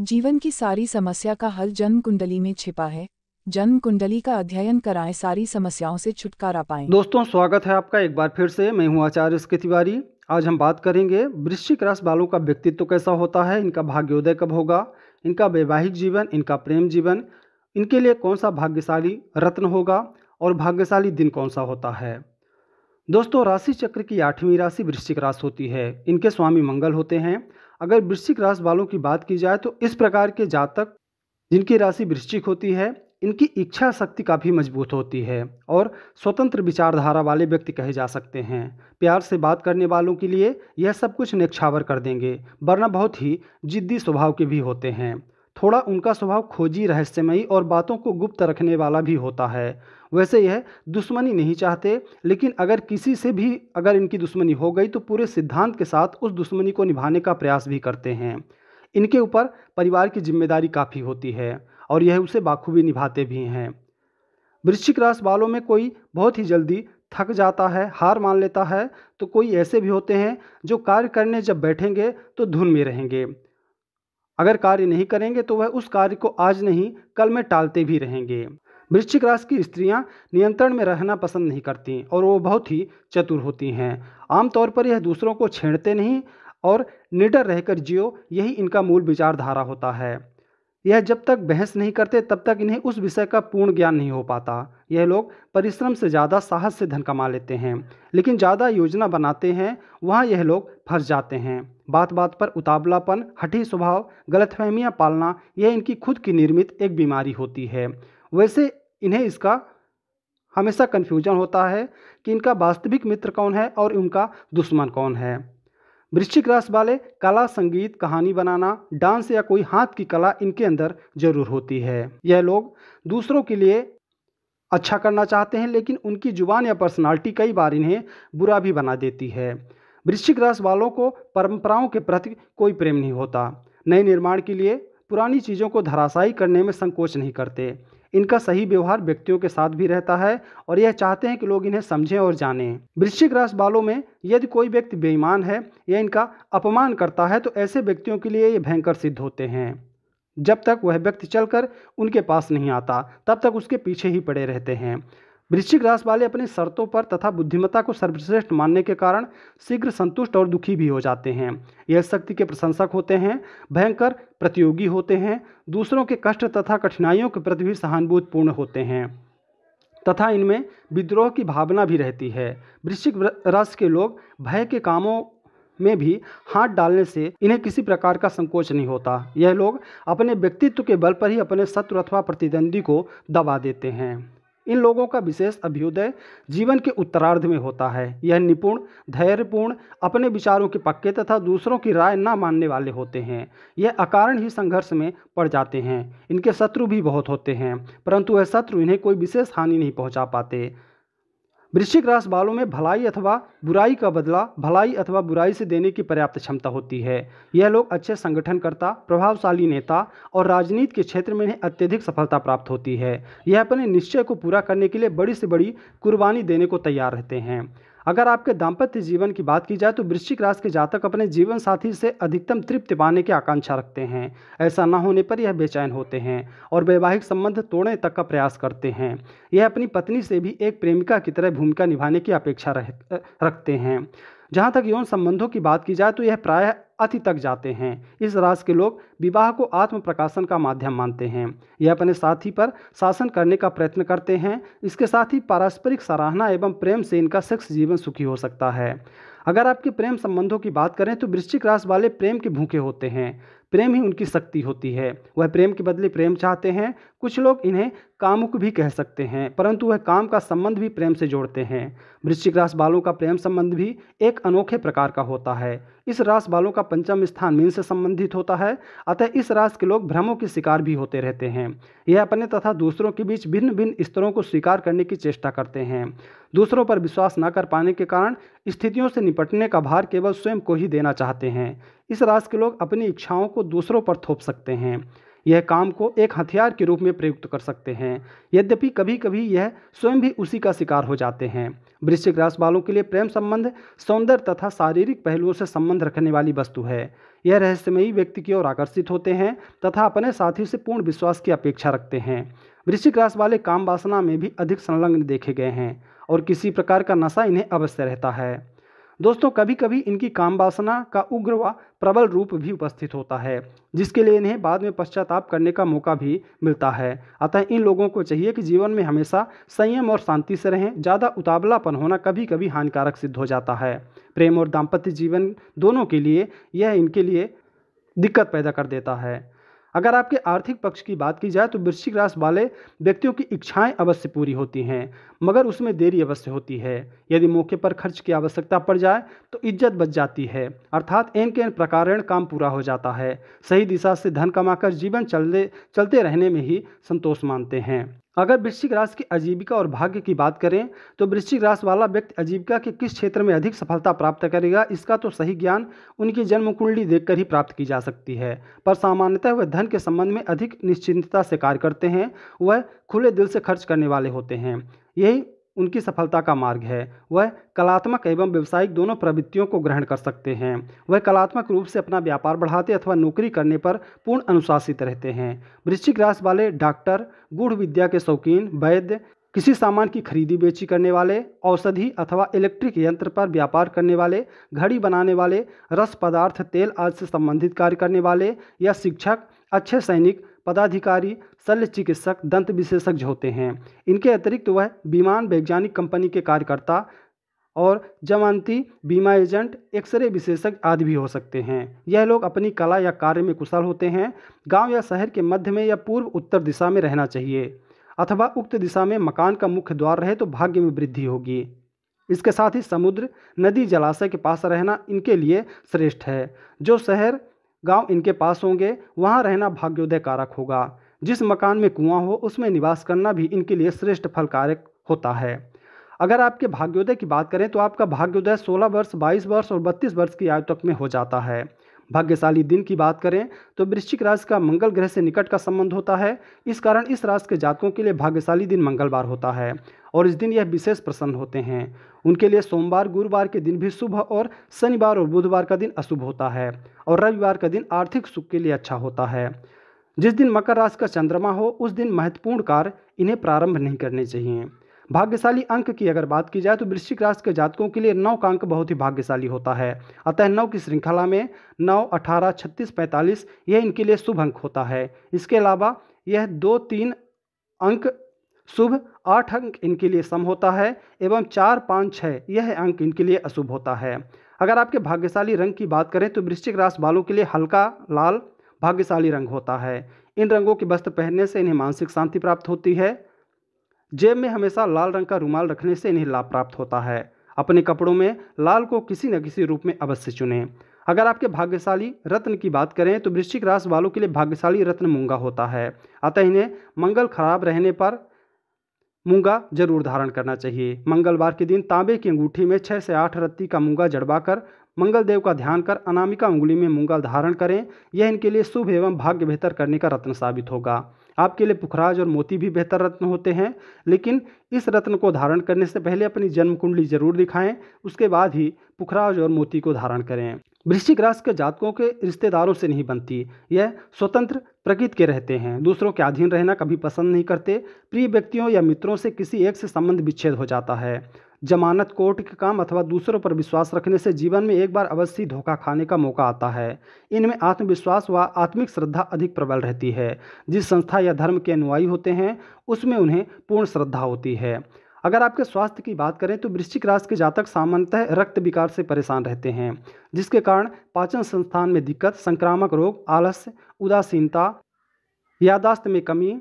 जीवन की सारी समस्या का हल जन्म कुंडली में छिपा है जन्म कुंडली का अध्ययन कराएं सारी समस्याओं से छुटकारा पाएं दोस्तों स्वागत है आपका एक बार फिर से मैं हूं आचार्य उसके तिवारी आज हम बात करेंगे वृश्चिक राशि वालों का व्यक्तित्व कैसा होता है इनका भाग्योदय कब होगा इनका वैवाहिक जीवन इनका प्रेम जीवन इनके लिए कौन सा भाग्यशाली रत्न होगा और भाग्यशाली दिन कौन सा होता है दोस्तों राशि चक्र की आठवीं राशि वृश्चिक राशि होती है इनके स्वामी मंगल होते हैं अगर वृश्चिक राशि वालों की बात की जाए तो इस प्रकार के जातक जिनकी राशि वृश्चिक होती है इनकी इच्छा शक्ति काफ़ी मजबूत होती है और स्वतंत्र विचारधारा वाले व्यक्ति कहे जा सकते हैं प्यार से बात करने वालों के लिए यह सब कुछ निक्षावर कर देंगे वरना बहुत ही जिद्दी स्वभाव के भी होते हैं थोड़ा उनका स्वभाव खोजी रहस्यमयी और बातों को गुप्त रखने वाला भी होता है वैसे यह दुश्मनी नहीं चाहते लेकिन अगर किसी से भी अगर इनकी दुश्मनी हो गई तो पूरे सिद्धांत के साथ उस दुश्मनी को निभाने का प्रयास भी करते हैं इनके ऊपर परिवार की जिम्मेदारी काफ़ी होती है और यह उसे बाखूबी निभाते भी हैं वृश्चिक राशि वालों में कोई बहुत ही जल्दी थक जाता है हार मान लेता है तो कोई ऐसे भी होते हैं जो कार्य करने जब बैठेंगे तो धुन में रहेंगे अगर कार्य नहीं करेंगे तो वह उस कार्य को आज नहीं कल में टालते भी रहेंगे वृश्चिक राशि की स्त्रियां नियंत्रण में रहना पसंद नहीं करती और वो बहुत ही चतुर होती हैं आमतौर पर यह दूसरों को छेड़ते नहीं और निडर रहकर जियो यही इनका मूल विचारधारा होता है यह जब तक बहस नहीं करते तब तक इन्हें उस विषय का पूर्ण ज्ञान नहीं हो पाता यह लोग परिश्रम से ज़्यादा साहस से धन कमा लेते हैं लेकिन ज़्यादा योजना बनाते हैं वहाँ यह लोग फंस जाते हैं बात बात पर उतावलापन हठी स्वभाव गलतफहमियाँ पालना यह इनकी खुद की निर्मित एक बीमारी होती है वैसे इन्हें इसका हमेशा कन्फ्यूजन होता है कि इनका वास्तविक मित्र कौन है और उनका दुश्मन कौन है वृश्चिक राशि वाले कला संगीत कहानी बनाना डांस या कोई हाथ की कला इनके अंदर जरूर होती है यह लोग दूसरों के लिए अच्छा करना चाहते हैं लेकिन उनकी जुबान या पर्सनालिटी कई बार इन्हें बुरा भी बना देती है वृश्चिक राशि वालों को परंपराओं के प्रति कोई प्रेम नहीं होता नए निर्माण के लिए पुरानी चीज़ों को धराशायी करने में संकोच नहीं करते इनका सही व्यवहार व्यक्तियों के साथ भी रहता है और यह चाहते हैं कि लोग इन्हें समझें और जानें वृश्चिक राशि वालों में यदि कोई व्यक्ति बेईमान है या इनका अपमान करता है तो ऐसे व्यक्तियों के लिए ये भयंकर सिद्ध होते हैं जब तक वह व्यक्ति चलकर उनके पास नहीं आता तब तक उसके पीछे ही पड़े रहते हैं वृश्चिक राशि वाले अपनी शर्तों पर तथा बुद्धिमत्ता को सर्वश्रेष्ठ मानने के कारण शीघ्र संतुष्ट और दुखी भी हो जाते हैं यह शक्ति के प्रशंसक होते हैं भयंकर प्रतियोगी होते हैं दूसरों के कष्ट तथा कठिनाइयों के प्रति भी सहानुभूतिपूर्ण होते हैं तथा इनमें विद्रोह की भावना भी रहती है वृश्चिक राशि के लोग भय के कामों में भी हाथ डालने से इन्हें किसी प्रकार का संकोच नहीं होता यह लोग अपने व्यक्तित्व के बल पर ही अपने शत्रु अथवा प्रतिद्वंदी को दबा देते हैं इन लोगों का विशेष अभ्युदय जीवन के उत्तरार्ध में होता है यह निपुण धैर्यपूर्ण अपने विचारों के पक्के तथा दूसरों की राय न मानने वाले होते हैं यह अकारण ही संघर्ष में पड़ जाते हैं इनके शत्रु भी बहुत होते हैं परंतु वह शत्रु इन्हें कोई विशेष हानि नहीं पहुंचा पाते वृश्चिक राशि वालों में भलाई अथवा बुराई का बदला भलाई अथवा बुराई से देने की पर्याप्त क्षमता होती है यह लोग अच्छे संगठनकर्ता प्रभावशाली नेता और राजनीति के क्षेत्र में इन्हें अत्यधिक सफलता प्राप्त होती है यह अपने निश्चय को पूरा करने के लिए बड़ी से बड़ी कुर्बानी देने को तैयार रहते हैं अगर आपके दाम्पत्य जीवन की बात की जाए तो वृश्चिक राशि के जातक अपने जीवन साथी से अधिकतम तृप्ति पाने की आकांक्षा रखते हैं ऐसा न होने पर यह बेचैन होते हैं और वैवाहिक संबंध तोड़ने तक का प्रयास करते हैं यह अपनी पत्नी से भी एक प्रेमिका की तरह भूमिका निभाने की अपेक्षा रखते हैं जहाँ तक यौन संबंधों की बात की जाए तो यह प्रायः अति तक जाते हैं इस राज के लोग विवाह को आत्म प्रकाशन का माध्यम मानते हैं यह अपने साथी पर शासन करने का प्रयत्न करते हैं इसके साथ ही पारस्परिक सराहना एवं प्रेम से इनका सेक्स जीवन सुखी हो सकता है अगर आपके प्रेम संबंधों की बात करें तो वृश्चिक राशि वाले प्रेम के भूखे होते हैं प्रेम ही उनकी शक्ति होती है वह प्रेम के बदले प्रेम चाहते हैं कुछ लोग इन्हें कामुक भी कह सकते हैं परंतु वह काम का संबंध भी प्रेम से जोड़ते हैं वृश्चिक रास बालों का प्रेम संबंध भी एक अनोखे प्रकार का होता है इस रास बालों का पंचम स्थान मीन से संबंधित होता है अतः इस रास के लोग भ्रमों के शिकार भी होते रहते हैं यह अपने तथा दूसरों के बीच भिन्न भिन्न स्तरों को स्वीकार करने की चेष्टा करते हैं दूसरों पर विश्वास न कर पाने के कारण स्थितियों से निपटने का भार केवल स्वयं को ही देना चाहते हैं इस रास के लोग अपनी इच्छाओं को दूसरों पर थोप सकते हैं यह काम को एक हथियार के रूप में प्रयुक्त कर सकते हैं यद्यपि कभी कभी यह स्वयं भी उसी का शिकार हो जाते हैं वृश्चिक राशि वालों के लिए प्रेम संबंध सौंदर्य तथा शारीरिक पहलुओं से संबंध रखने वाली वस्तु है यह रहस्यमयी व्यक्ति की ओर आकर्षित होते हैं तथा अपने साथियों से पूर्ण विश्वास की अपेक्षा रखते हैं वृश्चिक राशि वाले काम वासना में भी अधिक संलग्न देखे गए हैं और किसी प्रकार का नशा इन्हें अवश्य रहता है दोस्तों कभी कभी इनकी काम वासना का उग्र व प्रबल रूप भी उपस्थित होता है जिसके लिए इन्हें बाद में पश्चाताप करने का मौका भी मिलता है अतः इन लोगों को चाहिए कि जीवन में हमेशा संयम और शांति से रहें ज़्यादा उतावलापन होना कभी कभी हानिकारक सिद्ध हो जाता है प्रेम और दाम्पत्य जीवन दोनों के लिए यह इनके लिए दिक्कत पैदा कर देता है अगर आपके आर्थिक पक्ष की बात की जाए तो वृश्चिक राशि वाले व्यक्तियों की इच्छाएं अवश्य पूरी होती हैं मगर उसमें देरी अवश्य होती है यदि मौके पर खर्च की आवश्यकता पड़ जाए तो इज्जत बच जाती है अर्थात एन के एन प्रकारण काम पूरा हो जाता है सही दिशा से धन कमाकर जीवन चलते चलते रहने में ही संतोष मानते हैं अगर वृश्चिक राशि की आजीविका और भाग्य की बात करें तो वृश्चिक राशि वाला व्यक्ति आजीविका के किस क्षेत्र में अधिक सफलता प्राप्त करेगा इसका तो सही ज्ञान उनकी जन्म कुंडली देखकर ही प्राप्त की जा सकती है पर सामान्यतः वह धन के संबंध में अधिक निश्चिंतता से कार्य करते हैं वह खुले दिल से खर्च करने वाले होते हैं यही उनकी सफलता का मार्ग है वह कलात्मक एवं व्यवसायिक दोनों प्रवृत्तियों को ग्रहण कर सकते हैं वह कलात्मक रूप से अपना व्यापार बढ़ाते अथवा नौकरी करने पर पूर्ण अनुशासित रहते हैं वृश्चिक राशि वाले डॉक्टर गूढ़ विद्या के शौकीन वैद्य किसी सामान की खरीदी बेची करने वाले औषधि अथवा इलेक्ट्रिक यंत्र पर व्यापार करने वाले घड़ी बनाने वाले रस पदार्थ तेल आदि से संबंधित कार्य करने वाले या शिक्षक अच्छे सैनिक पदाधिकारी शल्य चिकित्सक दंत विशेषज्ञ होते हैं इनके अतिरिक्त वह विमान वैज्ञानिक कंपनी के कार्यकर्ता और जमानती बीमा एजेंट एक्सरे विशेषज्ञ आदि भी हो सकते हैं यह लोग अपनी कला या कार्य में कुशल होते हैं गांव या शहर के मध्य में या पूर्व उत्तर दिशा में रहना चाहिए अथवा उक्त दिशा में मकान का मुख्य द्वार रहे तो भाग्य में वृद्धि होगी इसके साथ ही समुद्र नदी जलाशय के पास रहना इनके लिए श्रेष्ठ है जो शहर गांव इनके पास होंगे वहां रहना भाग्योदय कारक होगा जिस मकान में कुआं हो उसमें निवास करना भी इनके लिए श्रेष्ठ फलकारक होता है अगर आपके भाग्योदय की बात करें तो आपका भाग्योदय 16 वर्ष 22 वर्ष और 32 वर्ष की आयु तक में हो जाता है भाग्यशाली दिन की बात करें तो वृश्चिक राशि का मंगल ग्रह से निकट का संबंध होता है इस कारण इस राशि के जातकों के लिए भाग्यशाली दिन मंगलवार होता है और इस दिन यह विशेष प्रसन्न होते हैं उनके लिए सोमवार गुरुवार के दिन भी शुभ और शनिवार और बुधवार का दिन अशुभ होता है और रविवार का दिन आर्थिक सुख के लिए अच्छा होता है जिस दिन मकर राशि का चंद्रमा हो उस दिन महत्वपूर्ण कार्य इन्हें प्रारंभ नहीं करने चाहिए भाग्यशाली अंक की अगर बात की जाए तो वृश्चिक राशि के जातकों के लिए नौ का अंक बहुत ही भाग्यशाली होता है अतः नौ की श्रृंखला में नौ अठारह छत्तीस पैंतालीस यह इनके लिए शुभ अंक होता है इसके अलावा यह दो तीन अंक शुभ आठ अंक इनके लिए सम होता है एवं चार पाँच छः यह अंक इनके लिए अशुभ होता है अगर आपके भाग्यशाली रंग की बात करें तो वृश्चिक राशि वालों के लिए हल्का लाल भाग्यशाली रंग होता है इन रंगों के वस्त्र पहनने से इन्हें मानसिक शांति प्राप्त होती है जेब में हमेशा लाल रंग का रुमाल रखने से इन्हें लाभ प्राप्त होता है अपने कपड़ों में लाल को किसी न किसी रूप में अवश्य चुनें अगर आपके भाग्यशाली रत्न की बात करें तो वृश्चिक राशि वालों के लिए भाग्यशाली रत्न मूंगा होता है अतः इन्हें मंगल खराब रहने पर मूंगा जरूर धारण करना चाहिए मंगलवार के दिन तांबे की अंगूठी में छः से आठ रत्ती का मूंगा जड़वाकर कर मंगलदेव का ध्यान कर अनामिका उंगली में मूंगा धारण करें यह इनके लिए शुभ एवं भाग्य बेहतर करने का रत्न साबित होगा आपके लिए पुखराज और मोती भी बेहतर रत्न होते हैं लेकिन इस रत्न को धारण करने से पहले अपनी जन्म कुंडली जरूर दिखाएं उसके बाद ही पुखराज और मोती को धारण करें वृश्चिक राशि के जातकों के रिश्तेदारों से नहीं बनती यह स्वतंत्र प्रकृति के रहते हैं दूसरों के अधीन रहना कभी पसंद नहीं करते प्रिय व्यक्तियों या मित्रों से किसी एक से संबंध विच्छेद हो जाता है जमानत कोर्ट के काम अथवा दूसरों पर विश्वास रखने से जीवन में एक बार अवश्य धोखा खाने का मौका आता है इनमें आत्मविश्वास व आत्मिक श्रद्धा अधिक प्रबल रहती है जिस संस्था या धर्म के अनुयायी होते हैं उसमें उन्हें पूर्ण श्रद्धा होती है अगर आपके स्वास्थ्य की बात करें तो वृश्चिक राशि के जातक सामान्यतः रक्त विकार से परेशान रहते हैं जिसके कारण पाचन संस्थान में दिक्कत संक्रामक रोग आलस्य उदासीनता यादाश्त में कमी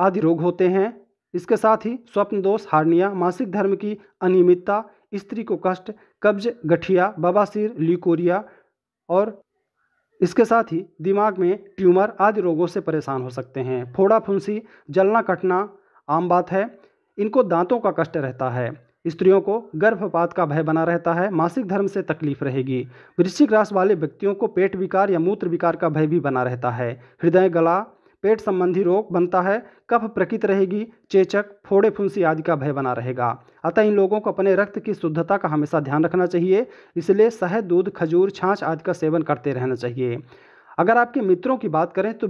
आदि रोग होते हैं इसके साथ ही स्वप्न दोष हार्निया मासिक धर्म की अनियमितता स्त्री को कष्ट कब्ज गठिया बबासिर ल्यूकोरिया और इसके साथ ही दिमाग में ट्यूमर आदि रोगों से परेशान हो सकते हैं फोड़ा फुंसी जलना कटना आम बात है इनको दांतों का कष्ट रहता है स्त्रियों को गर्भपात का भय बना रहता है मासिक धर्म से तकलीफ रहेगी वृश्चिक राश वाले व्यक्तियों को पेट विकार या मूत्र विकार का भय भी बना रहता है हृदय गला पेट संबंधी रोग बनता है कफ प्रकृत रहेगी चेचक फोड़े फुंसी आदि का भय बना रहेगा अतः इन लोगों को अपने रक्त की शुद्धता का हमेशा ध्यान रखना चाहिए इसलिए शहद दूध खजूर छाछ आदि का सेवन करते रहना चाहिए अगर आपके मित्रों की बात करें तो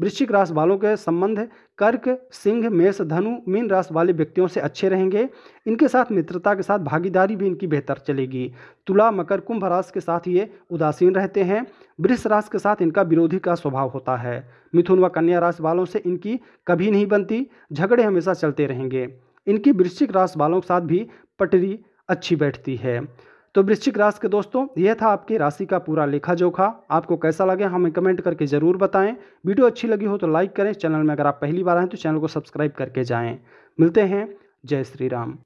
वृश्चिक राशि वालों के संबंध कर्क सिंह मेष धनु मीन राशि वाले व्यक्तियों से अच्छे रहेंगे इनके साथ मित्रता के साथ भागीदारी भी इनकी बेहतर चलेगी तुला मकर कुंभ राशि के साथ ये उदासीन रहते हैं वृक्ष राशि के साथ इनका विरोधी का स्वभाव होता है मिथुन व कन्या राशि वालों से इनकी कभी नहीं बनती झगड़े हमेशा चलते रहेंगे इनकी वृश्चिक राशि वालों के साथ भी पटरी अच्छी बैठती है तो वृश्चिक राशि के दोस्तों यह था आपके राशि का पूरा लेखा जोखा आपको कैसा लगे हमें कमेंट करके ज़रूर बताएं वीडियो अच्छी लगी हो तो लाइक करें चैनल में अगर आप पहली बार आएँ तो चैनल को सब्सक्राइब करके जाएँ मिलते हैं जय श्री राम